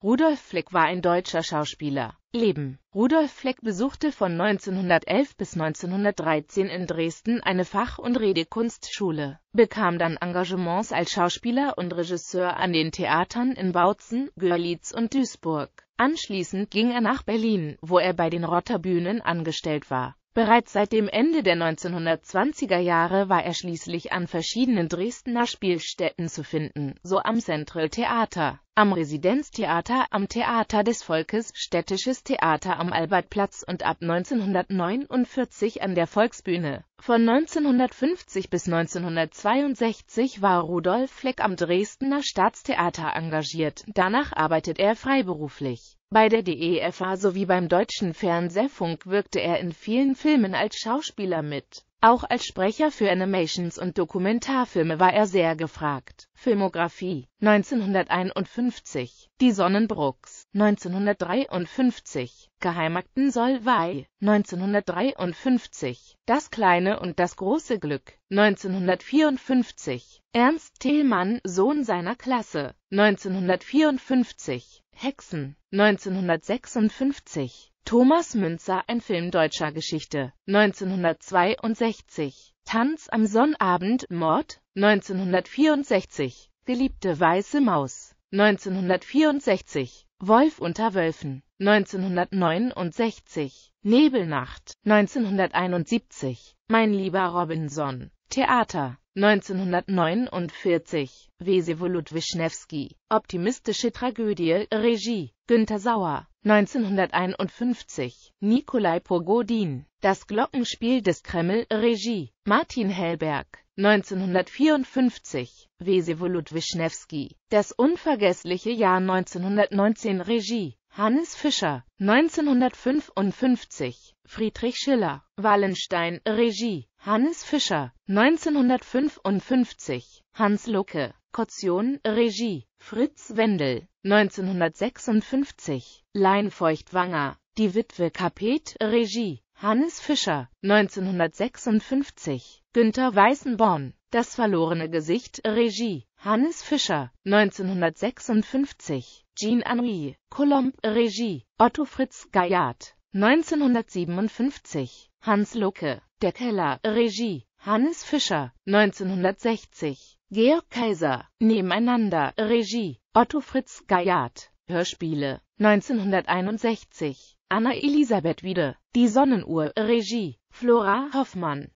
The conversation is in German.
Rudolf Fleck war ein deutscher Schauspieler. Leben Rudolf Fleck besuchte von 1911 bis 1913 in Dresden eine Fach- und Redekunstschule, bekam dann Engagements als Schauspieler und Regisseur an den Theatern in Bautzen, Görlitz und Duisburg. Anschließend ging er nach Berlin, wo er bei den Rotter Bühnen angestellt war. Bereits seit dem Ende der 1920er Jahre war er schließlich an verschiedenen Dresdner Spielstätten zu finden, so am Central Theater, am Residenztheater, am Theater des Volkes, Städtisches Theater am Albertplatz und ab 1949 an der Volksbühne. Von 1950 bis 1962 war Rudolf Fleck am Dresdner Staatstheater engagiert, danach arbeitet er freiberuflich. Bei der DEFA sowie beim Deutschen Fernsehfunk wirkte er in vielen Filmen als Schauspieler mit auch als Sprecher für Animations und Dokumentarfilme war er sehr gefragt. Filmografie 1951 Die Sonnenbrooks 1953 Geheimakten Wei 1953 Das kleine und das große Glück 1954 Ernst Thälmann Sohn seiner Klasse 1954 Hexen 1956 Thomas Münzer, ein Film deutscher Geschichte, 1962. Tanz am Sonnabend, Mord, 1964. Geliebte weiße Maus, 1964. Wolf unter Wölfen, 1969. Nebelnacht, 1971. Mein lieber Robinson. Theater, 1949, Wesevolod Wischnewski, Optimistische Tragödie, Regie, Günter Sauer, 1951, Nikolai Pogodin, Das Glockenspiel des Kreml, Regie, Martin Hellberg, 1954, Wesevolod Wischnewski, Das unvergessliche Jahr 1919, Regie, Hannes Fischer, 1955, Friedrich Schiller, Wallenstein, Regie, Hannes Fischer, 1955, Hans Lucke, Kaution, Regie, Fritz Wendel, 1956, Leinfeuchtwanger, Die Witwe Kapet, Regie, Hannes Fischer, 1956, Günter Weißenborn, Das verlorene Gesicht, Regie, Hannes Fischer, 1956, Jean Henri, Colomb, Regie, Otto Fritz Gayat, 1957, Hans Lucke, der Keller, Regie, Hannes Fischer, 1960. Georg Kaiser, Nebeneinander, Regie, Otto Fritz Gayat, Hörspiele, 1961. Anna Elisabeth Wiede, Die Sonnenuhr, Regie, Flora Hoffmann.